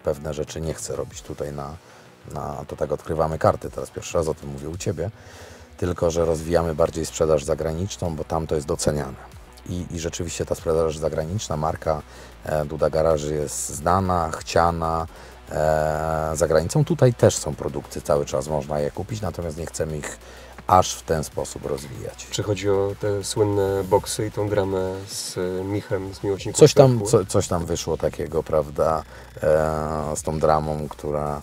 pewne rzeczy nie chcę robić tutaj na, na to tak odkrywamy karty. Teraz pierwszy raz o tym mówię u Ciebie. Tylko, że rozwijamy bardziej sprzedaż zagraniczną, bo tam to jest doceniane. I, i rzeczywiście ta sprzedaż zagraniczna, marka e, Duda Garage jest znana, chciana, e, za granicą. Tutaj też są produkty, cały czas można je kupić, natomiast nie chcemy ich aż w ten sposób rozwijać. Czy chodzi o te słynne boksy i tą dramę z Michem, z Miłośnikiem? coś tam, co, coś tam wyszło takiego, prawda, e, z tą dramą, która...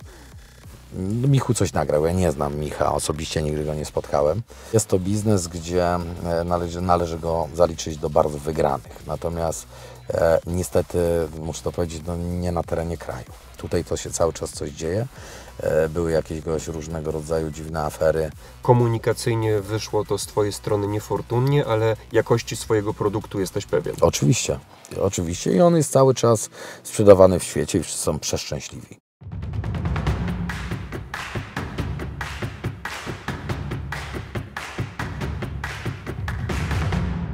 No, Michu coś nagrał, ja nie znam Micha, osobiście nigdy go nie spotkałem. Jest to biznes, gdzie e, należy, należy go zaliczyć do bardzo wygranych, natomiast e, niestety, muszę to powiedzieć, no, nie na terenie kraju. Tutaj to się cały czas coś dzieje. E, były jakiegoś różnego rodzaju dziwne afery. Komunikacyjnie wyszło to z Twojej strony niefortunnie, ale jakości swojego produktu jesteś pewien. Oczywiście, oczywiście i on jest cały czas sprzedawany w świecie i wszyscy są przeszczęśliwi.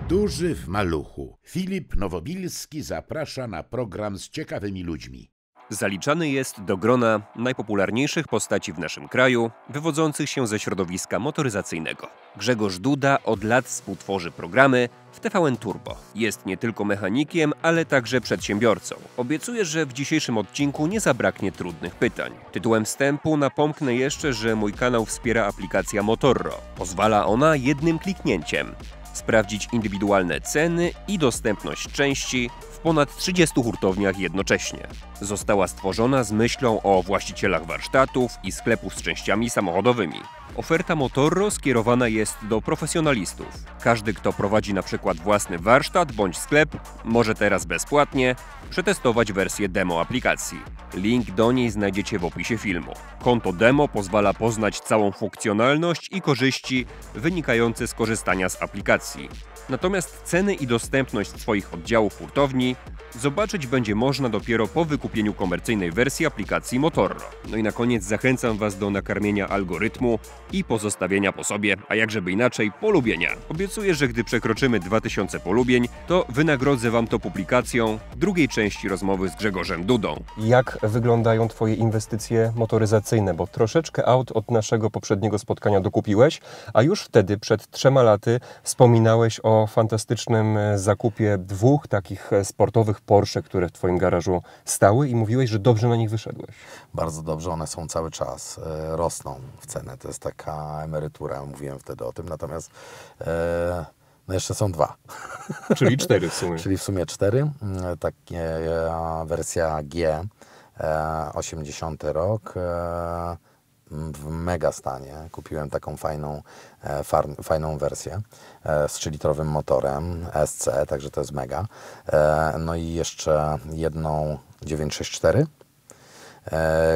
Duży w maluchu. Filip Nowobilski zaprasza na program z ciekawymi ludźmi. Zaliczany jest do grona najpopularniejszych postaci w naszym kraju, wywodzących się ze środowiska motoryzacyjnego. Grzegorz Duda od lat współtworzy programy w TVN Turbo. Jest nie tylko mechanikiem, ale także przedsiębiorcą. Obiecuję, że w dzisiejszym odcinku nie zabraknie trudnych pytań. Tytułem wstępu napomknę jeszcze, że mój kanał wspiera aplikacja Motorro. Pozwala ona jednym kliknięciem sprawdzić indywidualne ceny i dostępność części w ponad 30 hurtowniach jednocześnie. Została stworzona z myślą o właścicielach warsztatów i sklepów z częściami samochodowymi. Oferta Motorro skierowana jest do profesjonalistów. Każdy, kto prowadzi na przykład własny warsztat bądź sklep, może teraz bezpłatnie przetestować wersję demo aplikacji. Link do niej znajdziecie w opisie filmu. Konto demo pozwala poznać całą funkcjonalność i korzyści wynikające z korzystania z aplikacji. Natomiast ceny i dostępność swoich oddziałów hurtowni zobaczyć będzie można dopiero po wykupieniu komercyjnej wersji aplikacji Motorro. No i na koniec zachęcam Was do nakarmienia algorytmu i pozostawienia po sobie, a jakżeby inaczej, polubienia. Obiecuję, że gdy przekroczymy 2000 polubień, to wynagrodzę Wam to publikacją drugiej części rozmowy z Grzegorzem Dudą. Jak wyglądają Twoje inwestycje motoryzacyjne? Bo troszeczkę aut od naszego poprzedniego spotkania dokupiłeś, a już wtedy, przed trzema laty, wspominałeś o o fantastycznym e, zakupie dwóch takich e, sportowych Porsche, które w Twoim garażu stały i mówiłeś, że dobrze na nich wyszedłeś. Bardzo dobrze, one są cały czas, e, rosną w cenę. To jest taka emerytura, mówiłem wtedy o tym, natomiast no jeszcze są dwa. Czyli cztery w sumie. Czyli w sumie cztery. Mm, takie wersja G, 80 rok w mega stanie. Kupiłem taką fajną, e, far, fajną wersję e, z 3-litrowym motorem SC, także to jest mega. E, no i jeszcze jedną 964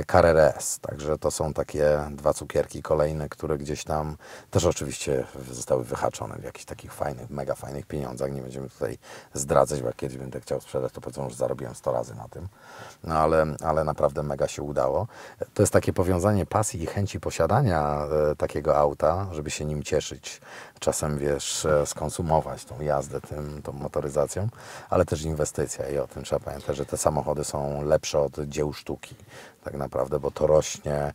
KRS. E, Także to są takie dwa cukierki kolejne, które gdzieś tam też oczywiście zostały wyhaczone w jakichś takich fajnych, mega fajnych pieniądzach. Nie będziemy tutaj zdradzać, bo jak kiedyś będę chciał sprzedać, to powiedzą, że zarobiłem 100 razy na tym. No ale, ale naprawdę mega się udało. To jest takie powiązanie pasji i chęci posiadania e, takiego auta, żeby się nim cieszyć. Czasem, wiesz, e, skonsumować tą jazdę, tym, tą motoryzacją, ale też inwestycja i o tym trzeba pamiętać, że te samochody są lepsze od dzieł sztuki tak naprawdę, bo to rośnie,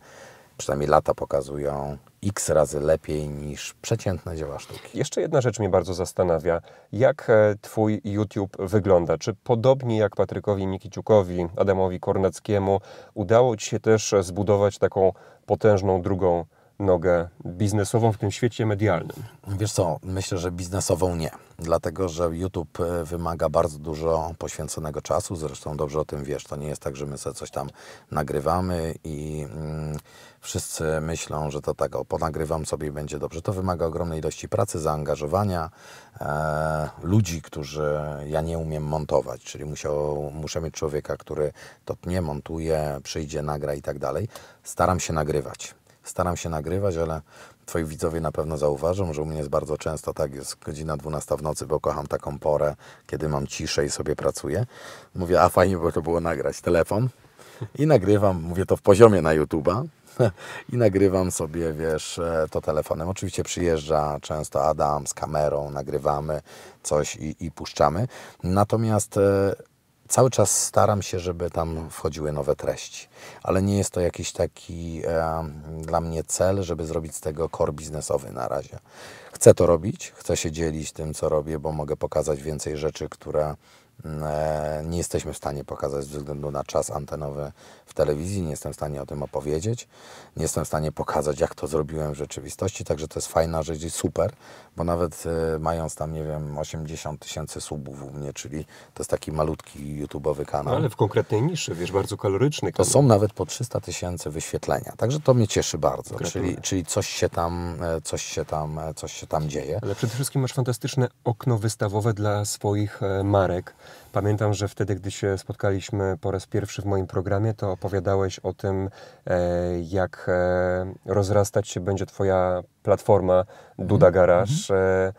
przynajmniej lata pokazują x razy lepiej niż przeciętne dzieła sztuki. Jeszcze jedna rzecz mnie bardzo zastanawia. Jak e, Twój YouTube wygląda? Czy podobnie jak Patrykowi Mikiciukowi, Adamowi Kornackiemu, udało Ci się też e, zbudować taką potężną drugą nogę biznesową w tym świecie medialnym? Wiesz co, myślę, że biznesową nie, dlatego że YouTube e, wymaga bardzo dużo poświęconego czasu, zresztą dobrze o tym wiesz, to nie jest tak, że my sobie coś tam nagrywamy i mm, wszyscy myślą, że to tak, o, ponagrywam sobie i będzie dobrze. To wymaga ogromnej ilości pracy, zaangażowania, e, ludzi, którzy ja nie umiem montować, czyli musiał, muszę mieć człowieka, który to pnie, montuje, przyjdzie, nagra i tak dalej. Staram się nagrywać staram się nagrywać, ale Twoi widzowie na pewno zauważą, że u mnie jest bardzo często tak, jest godzina 12 w nocy, bo kocham taką porę, kiedy mam ciszę i sobie pracuję. Mówię, a fajnie by to było nagrać telefon. I nagrywam, mówię to w poziomie na YouTube'a, i nagrywam sobie, wiesz, e, to telefonem. Oczywiście przyjeżdża często Adam z kamerą, nagrywamy coś i, i puszczamy. Natomiast e, Cały czas staram się, żeby tam wchodziły nowe treści, ale nie jest to jakiś taki e, dla mnie cel, żeby zrobić z tego core biznesowy na razie. Chcę to robić, chcę się dzielić tym, co robię, bo mogę pokazać więcej rzeczy, które E, nie jesteśmy w stanie pokazać ze względu na czas antenowy w telewizji, nie jestem w stanie o tym opowiedzieć, nie jestem w stanie pokazać, jak to zrobiłem w rzeczywistości, także to jest fajna rzecz i super, bo nawet e, mając tam, nie wiem, 80 tysięcy subów u mnie, czyli to jest taki malutki YouTube'owy kanał. Ale w konkretnej niszy, wiesz, bardzo kaloryczny. Kanał. To są nawet po 300 tysięcy wyświetlenia, także to mnie cieszy bardzo, czyli, czyli coś, się tam, e, coś, się tam, coś się tam dzieje. Ale przede wszystkim masz fantastyczne okno wystawowe dla swoich marek, Pamiętam, że wtedy, gdy się spotkaliśmy po raz pierwszy w moim programie, to opowiadałeś o tym, e, jak e, rozrastać się będzie Twoja platforma mhm. Duda Garage. Mhm.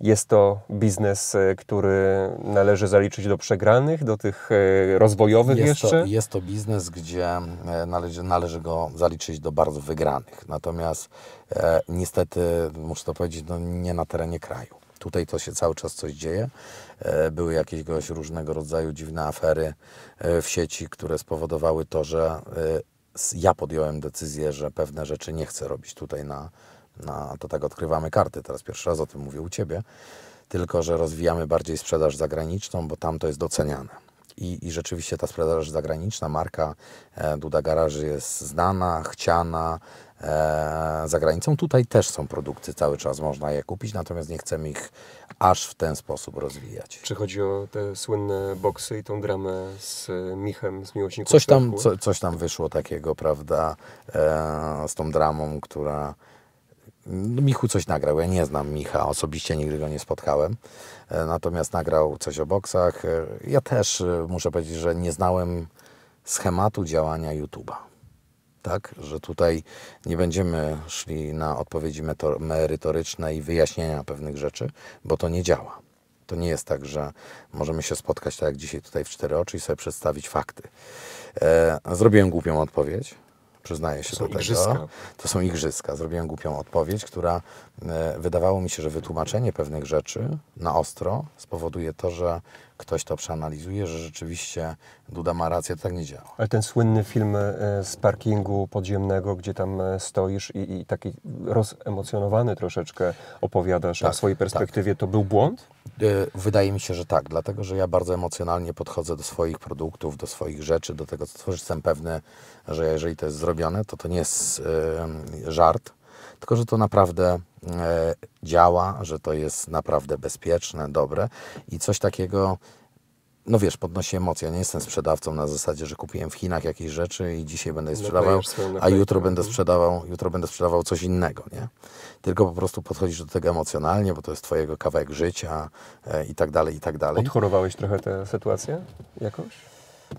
Jest to biznes, e, który należy zaliczyć do przegranych, do tych rozwojowych jest jeszcze? To, jest to biznes, gdzie należy, należy go zaliczyć do bardzo wygranych. Natomiast e, niestety, muszę to powiedzieć, no, nie na terenie kraju. Tutaj to się cały czas coś dzieje. E, były jakieś różnego rodzaju dziwne afery e, w sieci, które spowodowały to, że e, ja podjąłem decyzję, że pewne rzeczy nie chcę robić tutaj na, na to tak odkrywamy karty. Teraz pierwszy raz o tym mówię u Ciebie, tylko że rozwijamy bardziej sprzedaż zagraniczną, bo tam to jest doceniane. I, I, rzeczywiście ta sprzedaż zagraniczna, marka Duda Garaży jest znana, chciana, E, za granicą. Tutaj też są produkty, cały czas można je kupić, natomiast nie chcemy ich aż w ten sposób rozwijać. Czy chodzi o te słynne boksy i tą dramę z Michem, z Miłośników coś tam, co, coś tam wyszło takiego, prawda, e, z tą dramą, która... No, Michu coś nagrał, ja nie znam Micha, osobiście nigdy go nie spotkałem, e, natomiast nagrał coś o boksach. E, ja też e, muszę powiedzieć, że nie znałem schematu działania YouTube'a tak? że tutaj nie będziemy szli na odpowiedzi merytoryczne i wyjaśnienia pewnych rzeczy, bo to nie działa. To nie jest tak, że możemy się spotkać tak jak dzisiaj tutaj w cztery oczy i sobie przedstawić fakty. E, zrobiłem głupią odpowiedź, przyznaję się to do igrzyska. To są igrzyska. Zrobiłem głupią odpowiedź, która e, wydawało mi się, że wytłumaczenie pewnych rzeczy na ostro spowoduje to, że ktoś to przeanalizuje, że rzeczywiście Duda ma rację, to tak nie działa. Ale ten słynny film e, z parkingu podziemnego, gdzie tam e, stoisz i, i taki rozemocjonowany troszeczkę opowiadasz tak, o swojej tak. perspektywie, tak. to był błąd? Y, wydaje mi się, że tak, dlatego że ja bardzo emocjonalnie podchodzę do swoich produktów, do swoich rzeczy, do tego, co tworzę. Jestem pewny, że jeżeli to jest zrobione, to to nie jest y, żart, tylko że to naprawdę y, działa, że to jest naprawdę bezpieczne, dobre i coś takiego no wiesz, podnosi emocje. Ja nie jestem sprzedawcą na zasadzie, że kupiłem w Chinach jakieś rzeczy i dzisiaj będę je no sprzedawał, a jutro będę no. sprzedawał, jutro będę sprzedawał coś innego, nie? Tylko po prostu podchodzisz do tego emocjonalnie, bo to jest twojego kawałek życia e, i tak dalej, i tak dalej. Odchorowałeś trochę tę sytuację jakoś?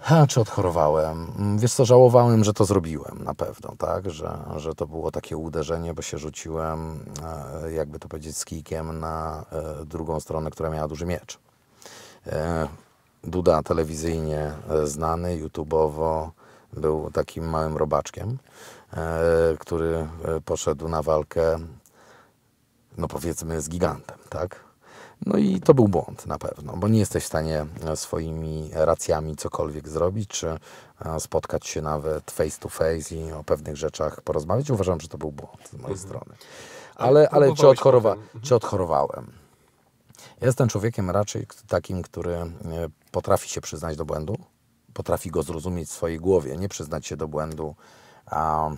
Ha, czy odchorowałem? Mm, wiesz co, żałowałem, że to zrobiłem na pewno, tak? Że, że to było takie uderzenie, bo się rzuciłem, e, jakby to powiedzieć, z na e, drugą stronę, która miała duży miecz. E, Duda telewizyjnie e, znany, YouTube'owo, był takim małym robaczkiem, e, który e, poszedł na walkę, no powiedzmy, z gigantem, tak? No i to był błąd na pewno, bo nie jesteś w stanie swoimi racjami cokolwiek zrobić, czy spotkać się nawet face to face i o pewnych rzeczach porozmawiać. Uważam, że to był błąd z mojej mhm. strony. Ale, ale czy, odchorowa- mhm. czy odchorowałem? Jestem człowiekiem raczej takim, który e, potrafi się przyznać do błędu, potrafi go zrozumieć w swojej głowie, nie przyznać się do błędu, a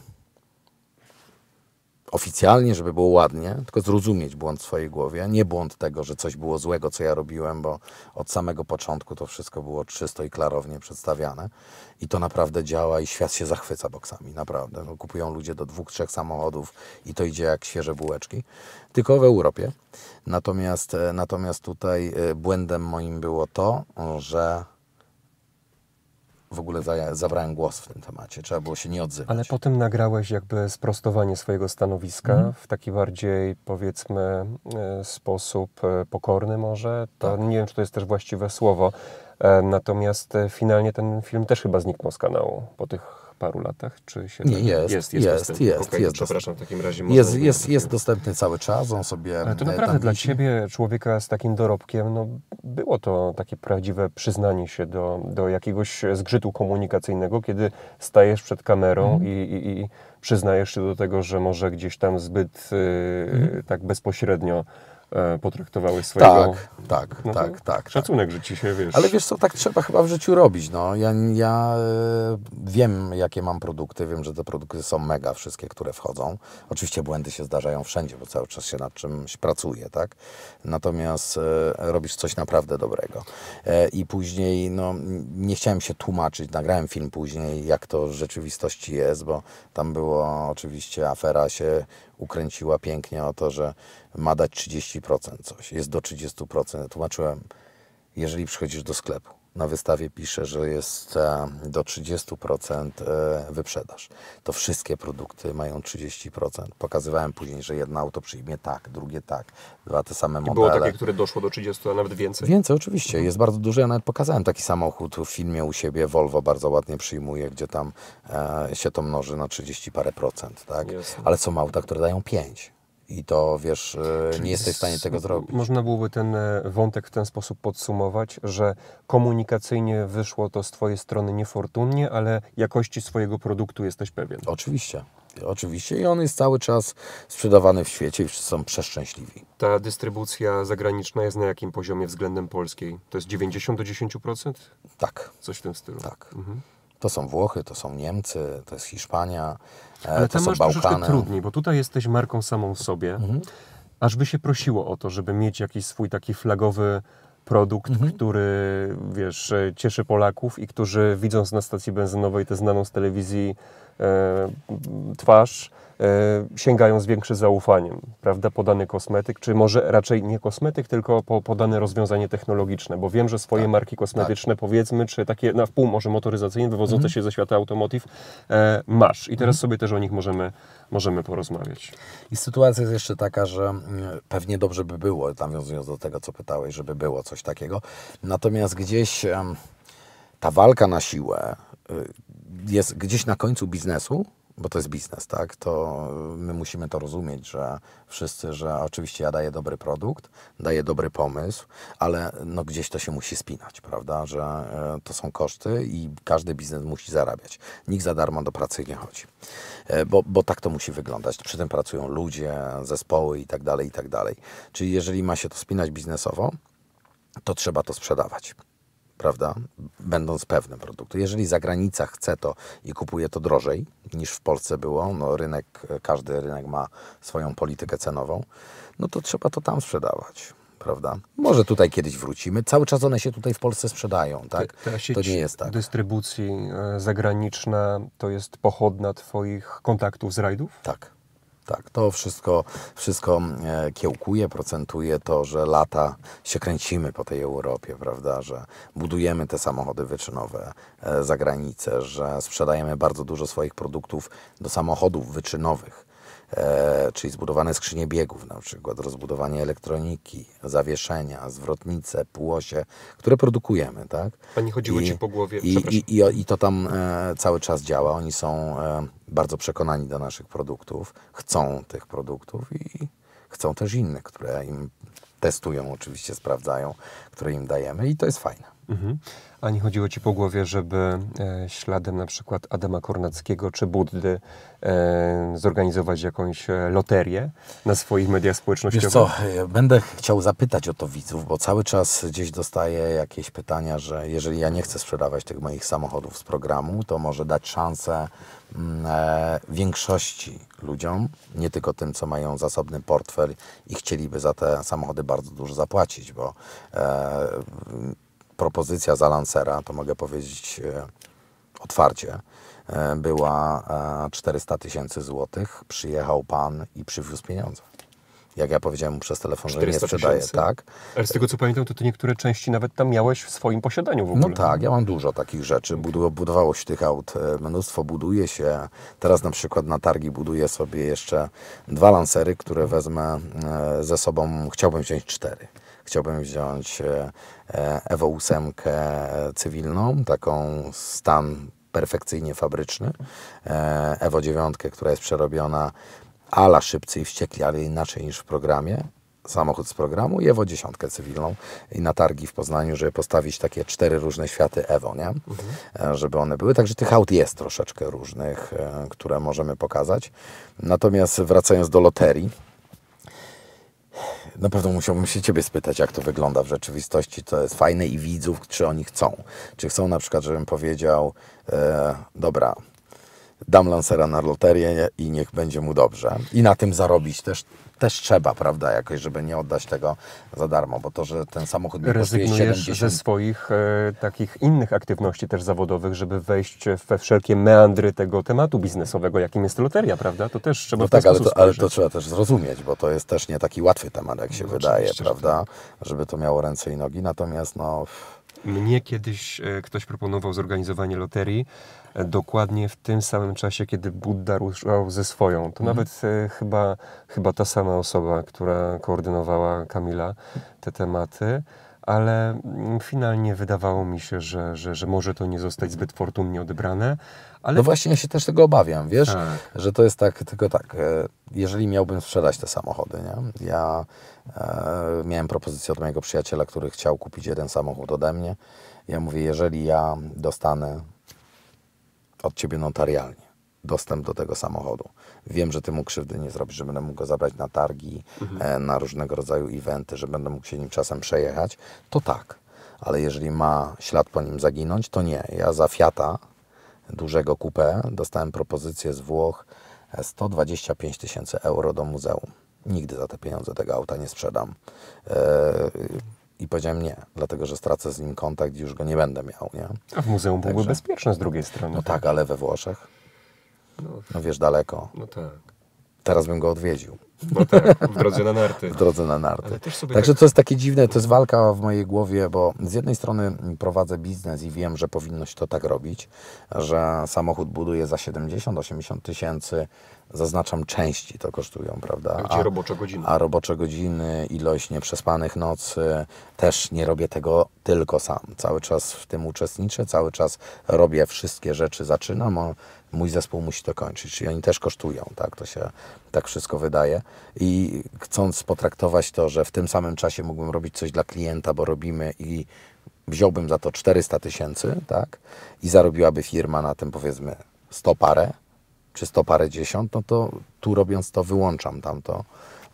oficjalnie, żeby było ładnie, tylko zrozumieć błąd w swojej głowie, nie błąd tego, że coś było złego, co ja robiłem, bo od samego początku to wszystko było czysto i klarownie przedstawiane i to naprawdę działa i świat się zachwyca boksami, naprawdę. No, kupują ludzie do dwóch, trzech samochodów i to idzie jak świeże bułeczki, tylko w Europie. Natomiast, e, natomiast tutaj e, błędem moim było to, że w ogóle za, zabrałem głos w tym temacie. Trzeba było się nie odzywać. Ale potem nagrałeś jakby sprostowanie swojego stanowiska mm. w taki bardziej, powiedzmy, e, sposób e, pokorny może. To, tak. Nie wiem, czy to jest też właściwe słowo. E, natomiast finalnie ten film też chyba zniknął z kanału po tych paru latach? Czy się nie, tak- jest, jest, jest, jest, jest, okay, jest Przepraszam, w takim razie jest, jest, jest dostępny cały czas, on sobie Ale to e, naprawdę dla Ciebie, człowieka z takim dorobkiem, no, było to takie prawdziwe przyznanie się do, do jakiegoś zgrzytu komunikacyjnego, kiedy stajesz przed kamerą mhm. i, i, i przyznajesz się do tego, że może gdzieś tam zbyt yy, tak bezpośrednio E, potraktowałeś swojego... Tak, tak, no tak, tak, tak. Szacunek, tak. że ci się, wiesz... Ale wiesz co, tak trzeba chyba w życiu robić, no. Ja, ja e, wiem, jakie mam produkty, wiem, że te produkty są mega, wszystkie, które wchodzą. Oczywiście błędy się zdarzają wszędzie, bo cały czas się nad czymś pracuje, tak? Natomiast e, robisz coś naprawdę dobrego. I później, no, nie chciałem się tłumaczyć, nagrałem film później, jak to w rzeczywistości jest, bo tam było oczywiście afera się ukręciła pięknie o to, że ma dać 30% coś, jest do 30%. Tłumaczyłem, jeżeli przychodzisz do sklepu na wystawie pisze, że jest e, do 30% e, wyprzedaż. To wszystkie produkty mają 30%. Pokazywałem później, że jedno auto przyjmie tak, drugie tak, dwa te same modele. I było takie, które doszło do 30, a nawet więcej? Więcej, oczywiście. Mhm. Jest bardzo dużo. Ja nawet pokazałem taki samochód w filmie u siebie. Volvo bardzo ładnie przyjmuje, gdzie tam e, się to mnoży na 30 parę procent. Tak? Ale są auta, które dają 5 i to wiesz, e, nie jesteś w stanie tego zrobić. Można byłoby ten e, wątek w ten sposób podsumować, że komunikacyjnie wyszło to z Twojej strony niefortunnie, ale jakości swojego produktu jesteś pewien. Oczywiście. Oczywiście i on jest cały czas sprzedawany w świecie i wszyscy są przeszczęśliwi. Ta dystrybucja zagraniczna jest na jakim poziomie względem polskiej? To jest 90 do 10%? Tak. Coś w tym stylu. Tak. Mhm. To są Włochy, to są Niemcy, to jest Hiszpania, e, Ale to są masz Bałkany. trudniej, bo tutaj jesteś marką samą w sobie. Mhm. Aż by się prosiło o to, żeby mieć jakiś swój taki flagowy produkt, mhm. który wiesz, e, cieszy Polaków i którzy widząc na stacji benzynowej tę znaną z telewizji e, twarz, E, sięgają z większym zaufaniem, prawda, podany kosmetyk, czy może raczej nie kosmetyk, tylko po, podane rozwiązanie technologiczne, bo wiem, że swoje tak, marki tak. kosmetyczne, tak. powiedzmy, czy takie na wpół może motoryzacyjne, wywodzące mhm. się ze świata automotive, e, masz. I teraz mhm. sobie też o nich możemy, możemy porozmawiać. I sytuacja jest jeszcze taka, że mm, pewnie dobrze by było, nawiązując do tego, co pytałeś, żeby było coś takiego, natomiast gdzieś ta walka na siłę y, jest gdzieś na końcu biznesu, bo to jest biznes, tak? To y, my musimy to rozumieć, że wszyscy, że oczywiście ja daję dobry produkt, daję dobry pomysł, ale no gdzieś to się musi spinać, prawda? Że y, to są koszty i każdy biznes musi zarabiać. Nikt za darmo do pracy nie chodzi, y, bo, bo tak to musi wyglądać. Przy tym pracują ludzie, zespoły i tak dalej, i tak dalej. Czyli jeżeli ma się to spinać biznesowo, to trzeba to sprzedawać prawda? Będąc pewnym produktu. Jeżeli zagranica chce to i kupuje to drożej niż w Polsce było, no rynek, każdy rynek ma swoją politykę cenową, no to trzeba to tam sprzedawać. Prawda? Może tutaj kiedyś wrócimy. Cały czas one się tutaj w Polsce sprzedają, tak? Ta, ta to nie jest tak. Dystrybucji e, zagraniczna to jest pochodna Twoich kontaktów z rajdów? Tak. Tak, to wszystko, wszystko mm, e, kiełkuje, procentuje to, że lata się kręcimy po tej Europie, prawda, że budujemy te samochody wyczynowe e, za granicę, że sprzedajemy bardzo dużo swoich produktów do samochodów wyczynowych E, czyli zbudowane skrzynie biegów, na przykład rozbudowanie elektroniki, zawieszenia, zwrotnice, półosie, które produkujemy, tak? nie chodziło I, Ci po głowie, i, i, i, i to tam e, cały czas działa. Oni są e, bardzo przekonani do naszych produktów, chcą tych produktów i chcą też innych, które im testują, oczywiście sprawdzają, które im dajemy i to jest fajne. Mhm a nie chodziło Ci po głowie, żeby e, śladem na przykład Adama Kornackiego czy Buddy e, zorganizować jakąś e, loterię na swoich mediach społecznościowych? Wiesz co, będę chciał zapytać o to widzów, bo cały czas gdzieś dostaję jakieś pytania, że jeżeli ja nie chcę sprzedawać tych moich samochodów z programu, to może dać szansę mm, większości ludziom, nie tylko tym, co mają zasobny portfel i chcieliby za te samochody bardzo dużo zapłacić, bo propozycja za Lancera, to mogę powiedzieć e, otwarcie, e, była 400 e, tysięcy złotych. Przyjechał pan i przywiózł pieniądze jak ja powiedziałem mu przez telefon, że nie sprzedaję, 000. tak. Ale z tego co pamiętam, to ty niektóre części nawet tam miałeś w swoim posiadaniu w no ogóle. No tak, ja mam dużo takich rzeczy. Budowałoś budowało się tych aut mnóstwo, buduje się. Teraz na przykład na targi buduję sobie jeszcze dwa lancery, które wezmę ze sobą, chciałbym wziąć cztery. Chciałbym wziąć Evo 8 e, cywilną, taką stan perfekcyjnie fabryczny. Evo 9, która jest przerobiona ala szybcy i wściekli, ale inaczej niż w programie samochód z programu i Ewo 10 cywilną i na targi w Poznaniu, żeby postawić takie cztery różne światy Ewo, nie? Mhm. Żeby one były. Także tych aut jest troszeczkę różnych, e, które możemy pokazać. Natomiast wracając do loterii, na pewno musiałbym się Ciebie spytać, jak to wygląda w rzeczywistości. To jest fajne i widzów, czy oni chcą. Czy chcą na przykład, żebym powiedział, e, dobra, dam lancera na loterię i niech będzie mu dobrze. I na tym zarobić też, też trzeba, prawda, jakoś, żeby nie oddać tego za darmo, bo to, że ten samochód nie kosztuje 70... ze swoich e, takich innych aktywności też zawodowych, żeby wejść we wszelkie meandry tego tematu biznesowego, jakim jest loteria, prawda? To też trzeba no tak, ale to, ale to, trzeba też zrozumieć, bo to jest też nie taki łatwy temat, jak się no, wydaje, prawda? Tak. Żeby to miało ręce i nogi, natomiast no... Mnie kiedyś e, ktoś proponował zorganizowanie loterii e, dokładnie w tym samym czasie, kiedy Buddha ruszał ze swoją. To mhm. nawet e, chyba, chyba ta sama osoba, która koordynowała Kamila te tematy ale mm, finalnie wydawało mi się, że, że, że może to nie zostać zbyt fortunnie odebrane, ale... No właśnie ja się też tego obawiam, wiesz, tak. że to jest tak, tylko tak, e, jeżeli miałbym sprzedać te samochody, nie? ja e, miałem propozycję od mojego przyjaciela, który chciał kupić jeden samochód ode mnie, ja mówię, jeżeli ja dostanę od Ciebie notarialnie dostęp do tego samochodu, wiem, że Ty mu krzywdy nie zrobisz, że będę mógł go zabrać na targi, mhm. E, na różnego rodzaju eventy, że będę mógł się nim czasem przejechać, to tak. Ale jeżeli ma ślad po nim zaginąć, to nie. Ja za Fiata dużego kupę. Dostałem propozycję z Włoch 125 tysięcy euro do muzeum. Nigdy za te pieniądze tego auta nie sprzedam. Yy, I powiedziałem nie, dlatego że stracę z nim kontakt i już go nie będę miał. Nie? A w muzeum Także... byłby bezpieczne z drugiej strony. No tak. tak, ale we Włoszech. No, no wiesz, daleko. No tak. Teraz bym go odwiedził. No tak, w drodze na narty. W drodze na narty. Także tak... to jest takie dziwne, to jest walka w mojej głowie, bo z jednej strony prowadzę biznes i wiem, że powinno się to tak robić, że samochód buduje za 70-80 tysięcy, zaznaczam części to kosztują, prawda? A gdzie robocze godziny? A robocze godziny, ilość nieprzespanych nocy, też nie robię tego tylko sam. Cały czas w tym uczestniczę, cały czas robię wszystkie rzeczy, zaczynam, a mój zespół musi to kończyć, czyli oni też kosztują, tak to się tak wszystko wydaje. I chcąc potraktować to, że w tym samym czasie mógłbym robić coś dla klienta, bo robimy i wziąłbym za to 400 tysięcy, tak? I zarobiłaby firma na tym powiedzmy 100 parę, czy sto parę dziesiąt, no to tu robiąc to wyłączam tamto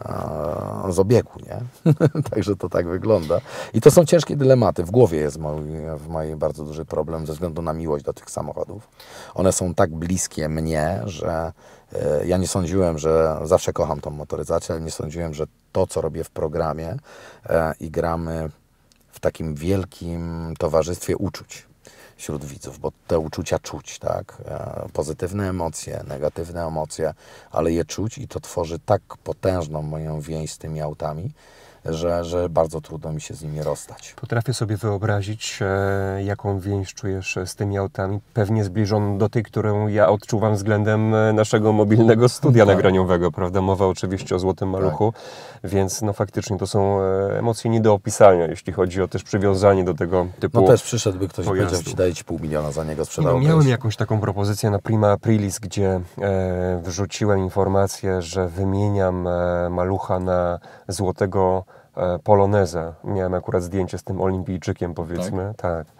e, z obiegu, nie? Także to tak wygląda. I to są ciężkie dylematy. W głowie jest mój, w mojej bardzo duży problem ze względu na miłość do tych samochodów. One są tak bliskie mnie, że y, ja nie sądziłem, że zawsze kocham tą motoryzację, ale nie sądziłem, że to, co robię w programie y, i gramy w takim wielkim towarzystwie uczuć wśród widzów, bo te uczucia czuć, tak? E, pozytywne emocje, negatywne emocje, ale je czuć i to tworzy tak potężną moją więź z tymi autami, że, że bardzo trudno mi się z nimi rozstać. Potrafię sobie wyobrazić, e, jaką więź czujesz z tymi autami, pewnie zbliżoną do tej, którą ja odczuwam względem e, naszego mobilnego studia tak. nagraniowego, prawda? Mowa oczywiście o Złotym tak. Maluchu, tak. więc no faktycznie to są e, emocje nie do opisania, jeśli chodzi o też przywiązanie do tego typu No też przyszedłby ktoś pojazdu. i powiedział, ci daje Ci pół miliona za niego no, sprzedał. miałem jakąś taką propozycję na Prima Aprilis, gdzie e, wrzuciłem informację, że wymieniam e, Malucha na Złotego E, poloneza. Miałem akurat zdjęcie z tym olimpijczykiem, powiedzmy. Tak. tak.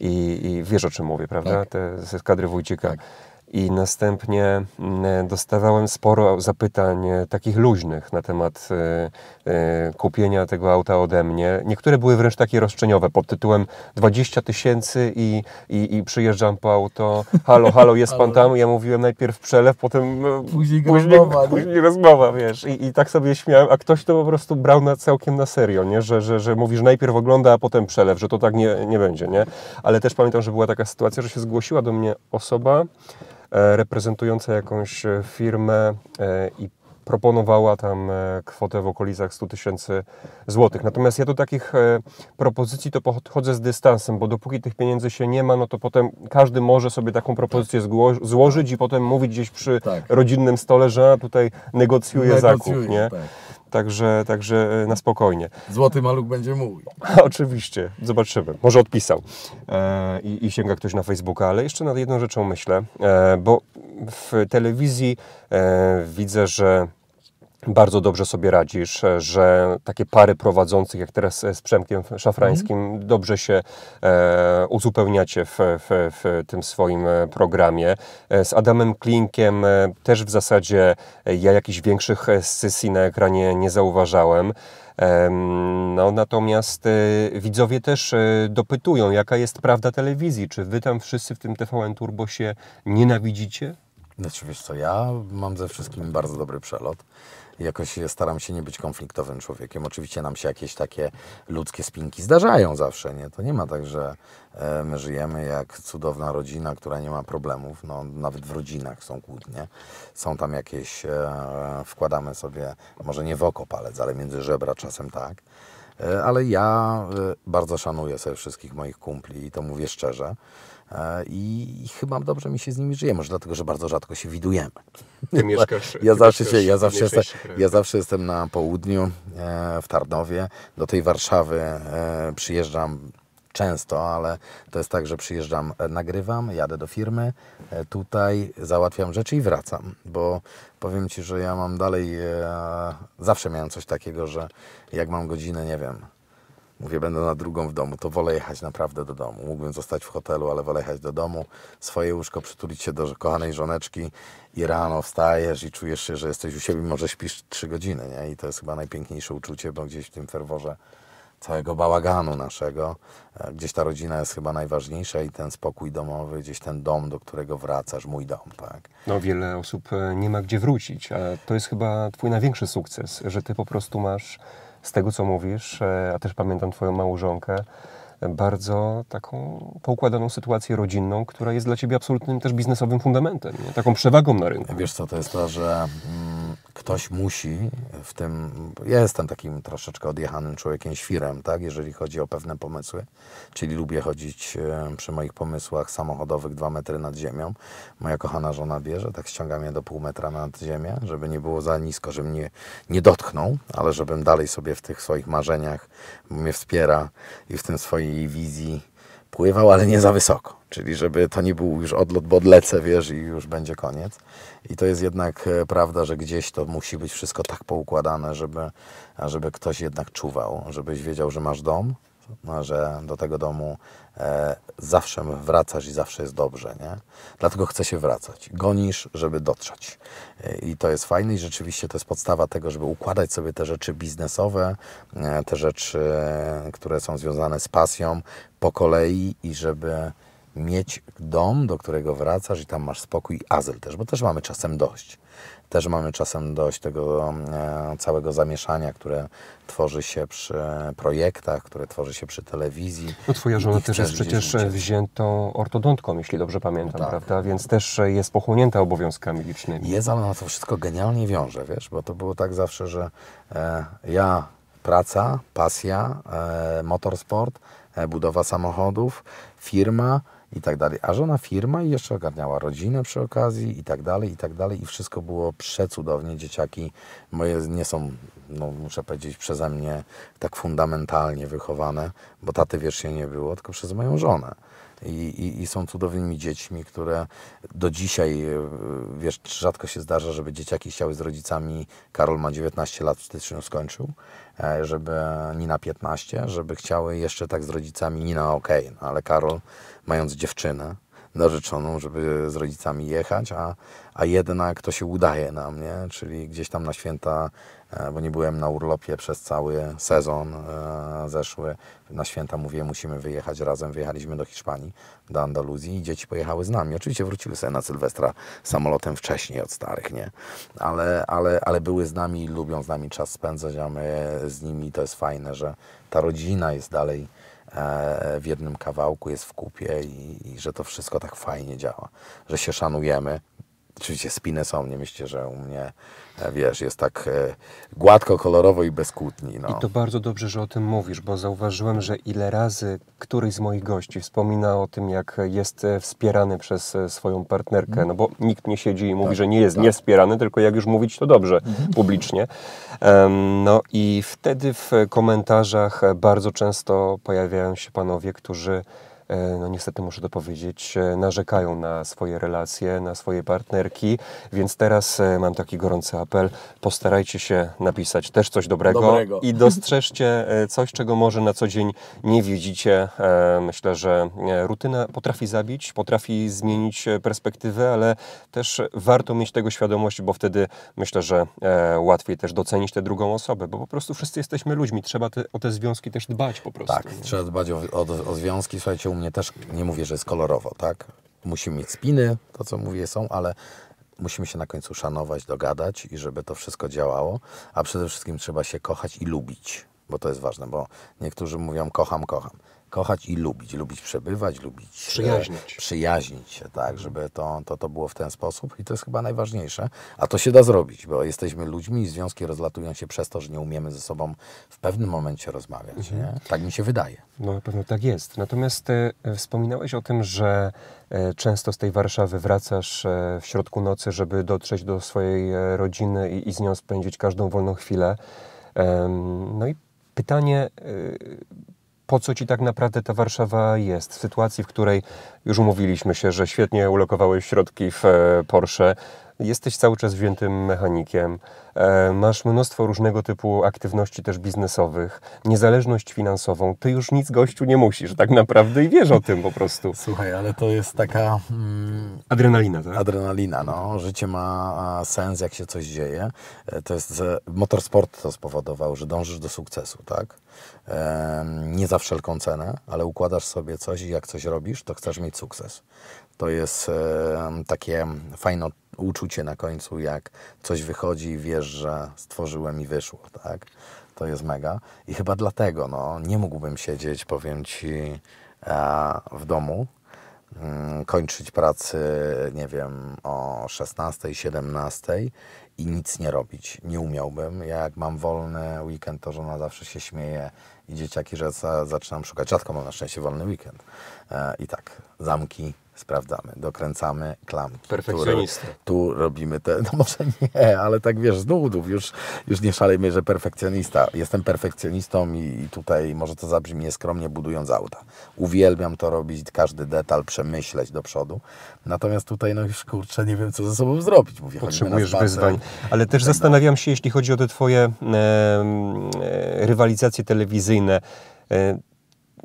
I, I, wiesz o czym mówię, prawda? Tak. Te, te kadry Wójcika. Tak i następnie mm, e, dostawałem sporo zapytań e, takich luźnych na temat e, kupienia tego auta ode mnie. Niektóre były wręcz takie roszczeniowe pod tytułem 20 tysięcy i, i, i, przyjeżdżam po auto. Halo, halo, jest pan tam? Ja mówiłem najpierw przelew, potem później, później rozmowa. Później rozmowa, wiesz. I, I tak sobie śmiałem, a ktoś to po prostu brał na, całkiem na serio, nie? Że, że, że mówisz najpierw ogląda, a potem przelew, że to tak nie, nie będzie, nie? Ale też pamiętam, że była taka sytuacja, że się zgłosiła do mnie osoba, E, reprezentująca jakąś e, firmę e, i proponowała tam kwotę w okolicach 100 tysięcy złotych. Natomiast ja do takich propozycji to podchodzę z dystansem, bo dopóki tych pieniędzy się nie ma, no to potem każdy może sobie taką propozycję tak. złożyć i potem mówić gdzieś przy tak. rodzinnym stole, że tutaj negocjuje Negocjujesz, zakup. Nie? Tak. Także, także e, na spokojnie. Złoty maluch będzie mój. Oczywiście, zobaczymy. Może odpisał e, i, i sięga ktoś na Facebooka, ale jeszcze nad jedną rzeczą myślę, e, bo w telewizji e, widzę, że bardzo dobrze sobie radzisz, e, że takie pary prowadzących, jak teraz e, z Przemkiem Szafrańskim, mhm. dobrze się e, uzupełniacie w, w, w, tym swoim e, programie. Z Adamem Klinkiem też w zasadzie ja jakichś większych scysji na ekranie nie zauważałem. No, natomiast y, widzowie też y, dopytują, jaka jest prawda telewizji. Czy wy tam wszyscy w tym TVN Turbo się nienawidzicie? Znaczy co, ja mam ze wszystkim bardzo dobry przelot jakoś staram się nie być konfliktowym człowiekiem. Oczywiście nam się jakieś takie ludzkie spinki zdarzają zawsze, nie? To nie ma tak, że e, my żyjemy jak cudowna rodzina, która nie ma problemów. No, nawet w rodzinach są kłótnie. Są tam jakieś, e, wkładamy sobie, może nie w oko palec, ale między żebra czasem tak. E, ale ja e, bardzo szanuję sobie wszystkich moich kumpli i to mówię szczerze. E, I chyba dobrze mi się z nimi żyje, może dlatego, że bardzo rzadko się widujemy. Ty mieszkasz. Ja, ty zawsze, mieszkasz, się, ja, zawsze, jestem, ja zawsze jestem na południu, w Tarnowie. Do tej Warszawy przyjeżdżam często, ale to jest tak, że przyjeżdżam, e, nagrywam, jadę do firmy, e, tutaj załatwiam rzeczy i wracam, bo powiem Ci, że ja mam dalej, e, zawsze miałem coś takiego, że jak mam godzinę, nie wiem, mówię, będę na drugą w domu, to wolę jechać naprawdę do domu. Mógłbym zostać w hotelu, ale wolę jechać do domu, swoje łóżko, przytulić się do kochanej żoneczki i rano wstajesz i czujesz się, że jesteś u siebie, może śpisz trzy godziny, nie? I to jest chyba najpiękniejsze uczucie, bo gdzieś w tym ferworze całego bałaganu naszego. E, gdzieś ta rodzina jest chyba najważniejsza i ten spokój domowy, gdzieś ten dom, do którego wracasz, mój dom, tak. No wiele osób e, nie ma gdzie wrócić, a to jest chyba twój największy sukces, że ty po prostu masz z tego, co mówisz, e, a też pamiętam twoją małżonkę, bardzo taką poukładaną sytuację rodzinną, która jest dla ciebie absolutnym też biznesowym fundamentem, nie? taką przewagą na rynku. Wiesz co, to jest to, że mm, ktoś musi w tym, ja jestem takim troszeczkę odjechanym człowiekiem, świrem, tak, jeżeli chodzi o pewne pomysły, czyli lubię chodzić e, przy moich pomysłach samochodowych dwa metry nad ziemią. Moja kochana żona bierze, tak ściąga mnie do pół metra nad ziemię, żeby nie było za nisko, żeby mnie nie dotknął, ale żebym dalej sobie w tych swoich marzeniach mnie wspiera i w tym swojej wizji pływał, ale nie za wysoko. Czyli żeby to nie był już odlot, bo odlecę, wiesz, i już będzie koniec. I to jest jednak e, prawda, że gdzieś to musi być wszystko tak poukładane, żeby, żeby ktoś jednak czuwał, żebyś wiedział, że masz dom, no, że do tego domu e, zawsze wracasz i zawsze jest dobrze, nie? Dlatego chce się wracać. Gonisz, żeby dotrzeć. E, I to jest fajne i rzeczywiście to jest podstawa tego, żeby układać sobie te rzeczy biznesowe, e, te rzeczy, e, które są związane z pasją po kolei i żeby mieć dom, do którego wracasz i tam masz spokój i azyl też, bo też mamy czasem dość. Też mamy czasem dość tego mm, e, całego zamieszania, które tworzy się przy projektach, które tworzy się przy telewizji. No twoja żona też jest przecież wziętą ortodontką, jeśli dobrze pamiętam, tak. prawda? Więc też jest pochłonięta obowiązkami licznymi. Jest, ale na to wszystko genialnie wiąże, wiesz, bo to było tak zawsze, że e, ja praca, pasja, e, motorsport, e, budowa samochodów, firma, i tak dalej. A żona firma i jeszcze ogarniała rodzinę przy okazji i tak dalej, i tak dalej. I wszystko było przecudownie. Dzieciaki moje nie są, no, muszę powiedzieć, przeze mnie tak fundamentalnie wychowane, bo taty wiesz się nie było, tylko przez moją żonę i, i, są cudownymi dziećmi, które do dzisiaj, e, wiesz, rzadko się zdarza, żeby dzieciaki chciały z rodzicami, Karol ma 19 lat, wtedy się skończył, e, żeby Nina 15, żeby chciały jeszcze tak z rodzicami, Nina ok, no, ale Karol mając dziewczynę, narzeczoną, żeby z rodzicami jechać, a, a jednak to się udaje nam, nie? czyli gdzieś tam na święta E, bo nie byłem na urlopie przez cały sezon e, zeszły. Na święta mówię, musimy wyjechać razem. Wyjechaliśmy do Hiszpanii, do Andaluzji i dzieci pojechały z nami. Oczywiście wróciły sobie na Sylwestra samolotem wcześniej od starych, nie? Ale, ale, ale były z nami i lubią z nami czas spędzać, a my z nimi to jest fajne, że ta rodzina jest dalej e, w jednym kawałku, jest w kupie i, i że to wszystko tak fajnie działa, że się szanujemy, Oczywiście spiny są, nie myślcie, że u mnie, e, wiesz, jest tak e, gładko, kolorowo i bez kłótni. No. I to bardzo dobrze, że o tym mówisz, bo zauważyłem, że ile razy któryś z moich gości wspomina o tym, jak jest e, wspierany przez swoją partnerkę, mhm. no bo nikt nie siedzi i mówi, tak, że nie jest tak. niewspierany, tylko jak już mówić, to dobrze, mhm. publicznie. No i wtedy w komentarzach bardzo często pojawiają się panowie, którzy E, no niestety muszę to powiedzieć, e, narzekają na swoje relacje, na swoje partnerki, więc teraz e, mam taki gorący apel, postarajcie się napisać też coś dobrego, dobrego. i dostrzeżcie coś, czego może na co dzień nie widzicie. Myślę, że rutyna potrafi zabić, potrafi zmienić perspektywę, ale też warto mieć tego świadomość, bo wtedy myślę, że łatwiej też docenić tę drugą osobę, bo po prostu wszyscy jesteśmy ludźmi, trzeba te, o te związki też dbać po prostu. Tak, trzeba dbać o, o, o związki, słuchajcie, u mnie nie, też nie mówię, że jest kolorowo, tak? Musimy mieć spiny, to co mówię są, ale musimy się na końcu szanować, dogadać i żeby to wszystko działało, a przede wszystkim trzeba się kochać i lubić, bo to jest ważne, bo niektórzy mówią kocham, kocham kochać i lubić. Lubić przebywać, lubić... E, przyjaźnić. przyjaźnić się, tak, żeby to, to, to było w ten sposób i to jest chyba najważniejsze. A to się da zrobić, bo jesteśmy ludźmi i związki rozlatują się przez to, że nie umiemy ze sobą w pewnym momencie rozmawiać. Mhm. Nie? Tak mi się wydaje. No na pewno tak jest. Natomiast e, wspominałeś o tym, że e, często z tej Warszawy wracasz w środku nocy, żeby dotrzeć do swojej rodziny i, i z nią spędzić każdą wolną chwilę. No i pytanie, po co Ci tak naprawdę ta Warszawa jest? W sytuacji, w której już umówiliśmy się, że świetnie ulokowałeś środki w e, Porsche, jesteś cały czas wziętym mechanikiem, e, masz mnóstwo różnego typu aktywności też biznesowych, niezależność finansową, ty już nic gościu nie musisz tak naprawdę i wiesz o tym po prostu. Słuchaj, ale to jest taka... Mm, adrenalina, tak? Adrenalina, no. Życie ma sens, jak się coś dzieje. E, to jest... Motorsport to spowodował, że dążysz do sukcesu, tak? E, nie za wszelką cenę, ale układasz sobie coś i jak coś robisz, to chcesz mieć sukces. To jest takie fajne uczucie na końcu, jak coś wychodzi i wiesz, że stworzyłem i wyszło, tak? To jest mega. I chyba dlatego, no, nie mógłbym siedzieć, powiem Ci, e, w domu, mm, kończyć pracy, nie wiem, o 16, 17 i nic nie robić. Nie umiałbym. Ja jak mam wolny weekend, to żona zawsze się śmieje i dzieciaki, że za, zaczynam szukać. Rzadko mam na szczęście wolny weekend. E, I tak, zamki, sprawdzamy, dokręcamy klamki. Perfekcjonista. Tu, tu, robimy te, no może nie, ale tak wiesz, z nudów, już, już nie szalejmy, że perfekcjonista. Jestem perfekcjonistą i, i tutaj może to zabrzmi nieskromnie budując auta. Uwielbiam to robić, każdy detal przemyśleć do przodu. Natomiast tutaj no już kurczę, nie wiem co ze sobą zrobić. Mówię, Potrzebujesz spacer, wyzwań. Ale też tak, tak. zastanawiam się, jeśli chodzi o te twoje e, rywalizacje telewizyjne. E,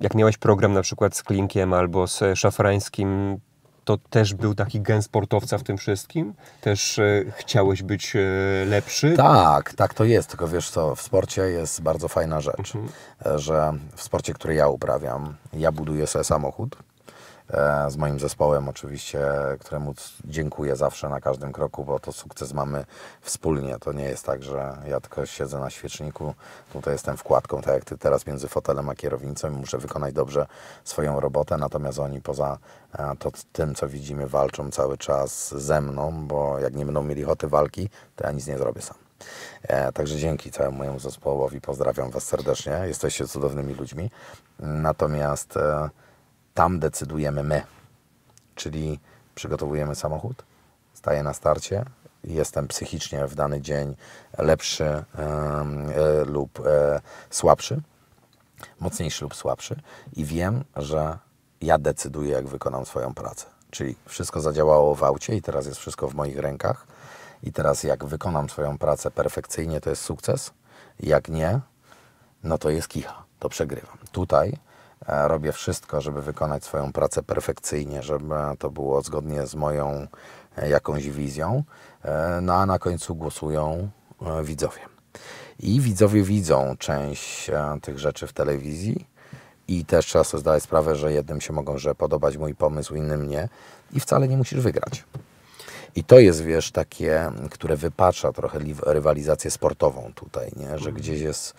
jak miałeś program na przykład z Klinkiem albo z e, Szafrańskim, to też był taki gen sportowca w tym wszystkim? Też e, chciałeś być e, lepszy? Tak, tak to jest, tylko wiesz co, w sporcie jest bardzo fajna rzecz, mhm. E, że w sporcie, który ja uprawiam, ja buduję sobie samochód, E, z moim zespołem oczywiście, któremu dziękuję zawsze na każdym kroku, bo to sukces mamy wspólnie. To nie jest tak, że ja tylko siedzę na świeczniku, tutaj jestem wkładką, tak jak ty teraz między fotelem a kierownicą muszę wykonać dobrze swoją robotę, natomiast oni poza e, to tym, co widzimy, walczą cały czas ze mną, bo jak nie będą mieli ochoty walki, to ja nic nie zrobię sam. E, także dzięki całemu mojemu zespołowi, pozdrawiam Was serdecznie. Jesteście cudownymi ludźmi. Natomiast tam decydujemy my. Czyli przygotowujemy samochód, staję na starcie, jestem psychicznie w dany dzień lepszy e, lub e, słabszy, mocniejszy lub słabszy i wiem, że ja decyduję, jak wykonam swoją pracę. Czyli wszystko zadziałało w aucie i teraz jest wszystko w moich rękach. I teraz, jak wykonam swoją pracę perfekcyjnie, to jest sukces. Jak nie, no to jest kicha, to przegrywam. Tutaj robię wszystko, żeby wykonać swoją pracę perfekcyjnie, żeby to było zgodnie z moją e, jakąś wizją, e, no a na końcu głosują e, widzowie. I widzowie widzą część tych rzeczy w telewizji, i też trzeba sobie zdać sprawę, że jednym się mogą że podobać mój pomysł, innym nie. I wcale nie musisz wygrać. I to jest, wiesz, takie, które wypacza trochę rywalizację sportową tutaj, nie? że mhm. gdzieś jest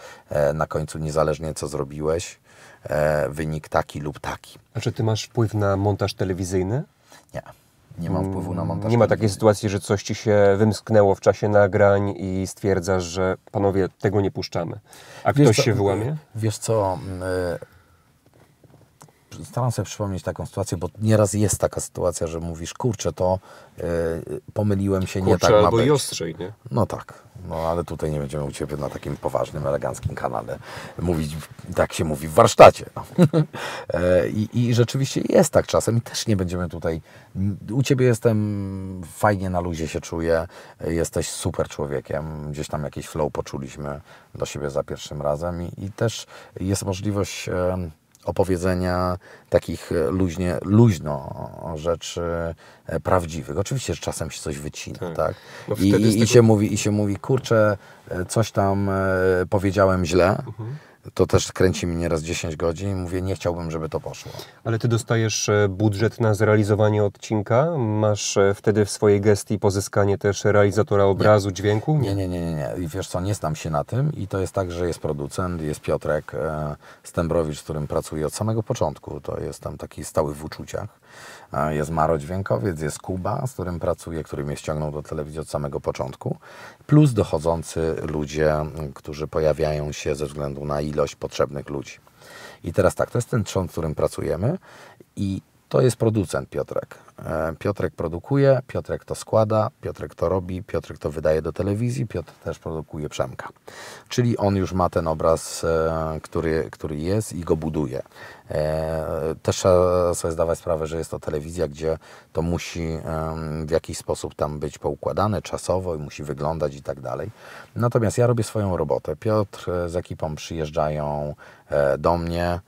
na końcu niezależnie co zrobiłeś, E, wynik taki lub taki. A czy ty masz wpływ na montaż telewizyjny? Nie. Nie mam wpływu na montaż. Nie ma takiej sytuacji, że coś ci się wymsknęło w czasie nagrań i stwierdzasz, że panowie, tego nie puszczamy. A wiesz ktoś co, się wyłamie? Wiesz co, mm, y, staram się przypomnieć taką sytuację, bo nieraz jest taka sytuacja, że mówisz, kurczę, to yy, pomyliłem się, kurczę, nie tak albo ma być. i ostrzej, nie? No tak, no ale tutaj nie będziemy u Ciebie na takim poważnym, eleganckim kanale mówić, tak się mówi w warsztacie. No. E, I, I, rzeczywiście jest tak czasem i też nie będziemy tutaj, u Ciebie jestem, fajnie na luzie się czuję, jesteś super człowiekiem, gdzieś tam jakiś flow poczuliśmy do siebie za pierwszym razem i, i też jest możliwość... Yy, opowiedzenia takich e, luźnie, luźno rzeczy e, prawdziwych. Oczywiście, że czasem się coś wycina, tak? tak? No I, i, tego... się mówi, I się mówi, kurczę, e, coś tam powiedziałem źle, mhm to też kręci mi nieraz 10 godzin. Mówię, nie chciałbym, żeby to poszło. Ale ty dostajesz e, budżet na zrealizowanie odcinka? Masz e, wtedy w swojej gestii pozyskanie też realizatora obrazu, nie. dźwięku? Nie, nie, nie, nie, nie. I wiesz co, nie znam się na tym i to jest tak, że jest producent, jest Piotrek e, Stembrowicz, z którym pracuję od samego początku. To jestem taki stały w uczuciach. Jest Maro Dźwiękowiec, jest Kuba, z którym pracuję, który mnie ściągnął do telewizji od samego początku, plus dochodzący ludzie, którzy pojawiają się ze względu na ilość potrzebnych ludzi. I teraz tak, to jest ten trzon, w którym pracujemy i to jest producent Piotrek. E, Piotrek produkuje, Piotrek to składa, Piotrek to robi, Piotrek to wydaje do telewizji, Piotr też produkuje Przemka. Czyli on już ma ten obraz, e, który, który jest i go buduje. E, też trzeba sobie zdawać sprawę, że jest to telewizja, gdzie to musi w jakiś sposób tam być poukładane czasowo i musi wyglądać i tak dalej. Natomiast ja robię swoją robotę. Piotr z ekipą przyjeżdżają do mnie,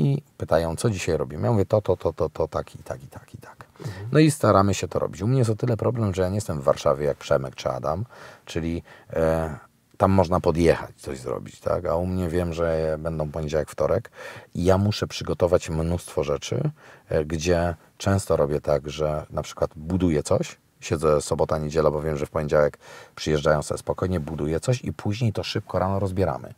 i pytają, co dzisiaj robimy. Ja mówię to, to, to, to, to, tak i tak, i tak, i tak. Mhm. No i staramy się to robić. U mnie jest o tyle problem, że ja nie jestem w Warszawie jak Przemek czy Adam, czyli e, tam można podjechać, coś zrobić, tak? A u mnie wiem, że będą poniedziałek, wtorek i ja muszę przygotować mnóstwo rzeczy, e, gdzie często robię tak, że na przykład buduję coś, siedzę sobota, niedziela, bo wiem, że w poniedziałek przyjeżdżają sobie spokojnie, buduję coś i później to szybko rano rozbieramy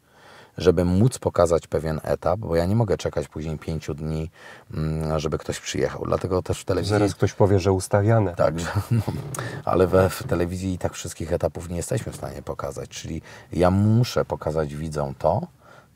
żeby móc pokazać pewien etap, bo ja nie mogę czekać później pięciu dni, mm, żeby ktoś przyjechał. Dlatego też w telewizji. Zaraz ktoś powie, że ustawiane. Tak, no, ale we, w telewizji i tak wszystkich etapów nie jesteśmy w stanie pokazać. Czyli ja muszę pokazać widzom to,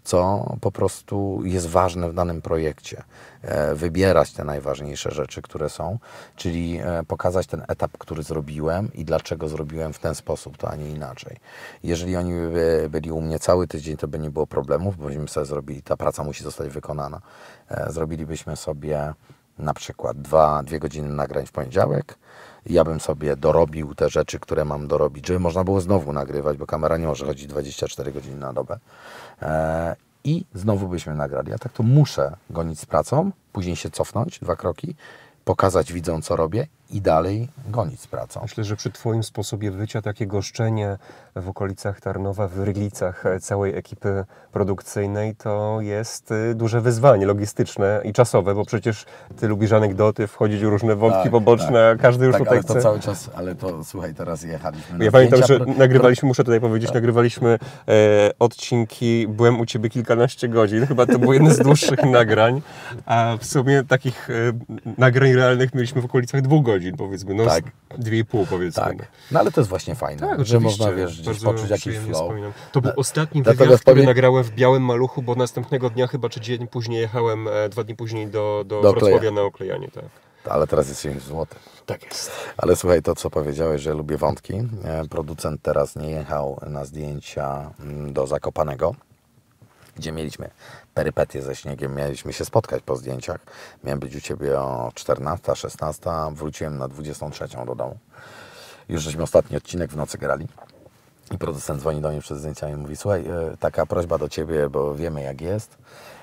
co po prostu jest ważne w danym projekcie. E, wybierać te najważniejsze rzeczy, które są, czyli e, pokazać ten etap, który zrobiłem i dlaczego zrobiłem w ten sposób, to a nie inaczej. Jeżeli oni by byli u mnie cały tydzień, to by nie było problemów, bo byśmy sobie zrobili, ta praca musi zostać wykonana. E, zrobilibyśmy sobie na przykład dwa, dwie godziny nagrań w poniedziałek, ja bym sobie dorobił te rzeczy, które mam dorobić, żeby można było znowu nagrywać, bo kamera nie może chodzić 24 godziny na dobę. E, I znowu byśmy nagrali. Ja tak to muszę gonić z pracą, później się cofnąć dwa kroki, pokazać widzom, co robię i dalej gonić z pracą. Myślę, że przy Twoim sposobie wycia takie goszczenie w okolicach Tarnowa, w Ryglicach e, całej ekipy produkcyjnej to jest y, duże wyzwanie logistyczne i czasowe, bo przecież Ty lubisz anegdoty, wchodzić w różne wątki tak, poboczne, tak, każdy już tak, tutaj ale chce. to cały czas, ale to słuchaj, teraz jechaliśmy. Ja pamiętam, że nagrywaliśmy, muszę tutaj tak. powiedzieć, tak. nagrywaliśmy e, odcinki, byłem u Ciebie kilkanaście godzin, chyba to był jeden z dłuższych nagrań, a w sumie takich e, nagrań realnych mieliśmy w okolicach dwóch godzin godzin, powiedzmy, no tak. 2,5 i pół, powiedzmy. Tak. No. no ale to jest właśnie fajne, tak, że można, wiesz, gdzieś poczuć jakiś flow. Wspominam. To był ostatni wywiad, który nagrałem w Białym Maluchu, bo następnego dnia, chyba czy dzień później jechałem, e, dwa dni później do, do, do Wrocławia na oklejanie, tak. Ale teraz jest 7 zł. Tak jest. Ale słuchaj, to co powiedziałeś, że lubię wątki. E, producent teraz nie jechał na zdjęcia mm, do Zakopanego, gdzie mieliśmy perypetie ze śniegiem. Mieliśmy się spotkać po zdjęciach. Miałem być u Ciebie o 14, 16, wróciłem na 23 do domu. Już żeśmy ostatni odcinek w nocy grali. I producent dzwoni do mnie przed zdjęciami i mówi, słuchaj, e, taka prośba do Ciebie, bo wiemy jak jest,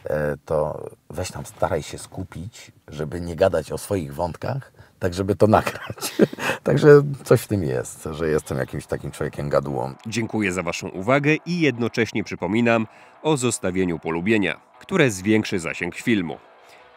e, to weź tam staraj się skupić, żeby nie gadać o swoich wątkach, tak żeby to nagrać. Także coś w tym jest, że jestem jakimś takim człowiekiem gadułą. Dziękuję za Waszą uwagę i jednocześnie przypominam o zostawieniu polubienia, które zwiększy zasięg filmu.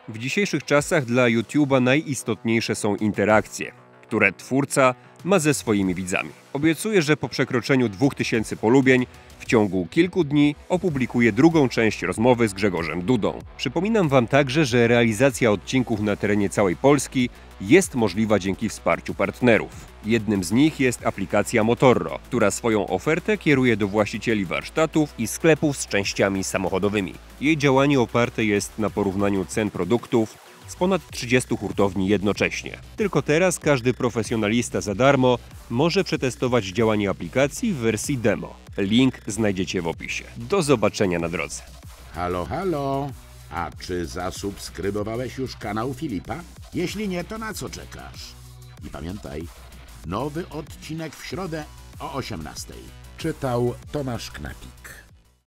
W dzisiejszych czasach dla YouTube'a najistotniejsze są interakcje, które twórca ma ze swoimi widzami. Obiecuje, że po przekroczeniu 2000 polubień w ciągu kilku dni opublikuje drugą część rozmowy z Grzegorzem Dudą. Przypominam Wam także, że realizacja odcinków na terenie całej Polski jest możliwa dzięki wsparciu partnerów. Jednym z nich jest aplikacja Motorro, która swoją ofertę kieruje do właścicieli warsztatów i sklepów z częściami samochodowymi. Jej działanie oparte jest na porównaniu cen produktów z ponad 30 hurtowni jednocześnie. Tylko teraz każdy profesjonalista za darmo może przetestować działanie aplikacji w wersji demo. Link znajdziecie w opisie. Do zobaczenia na drodze. Halo, halo! A czy zasubskrybowałeś już kanał Filipa? Jeśli nie, to na co czekasz? I pamiętaj, nowy odcinek w środę o 18. Czytał Tomasz Knapik.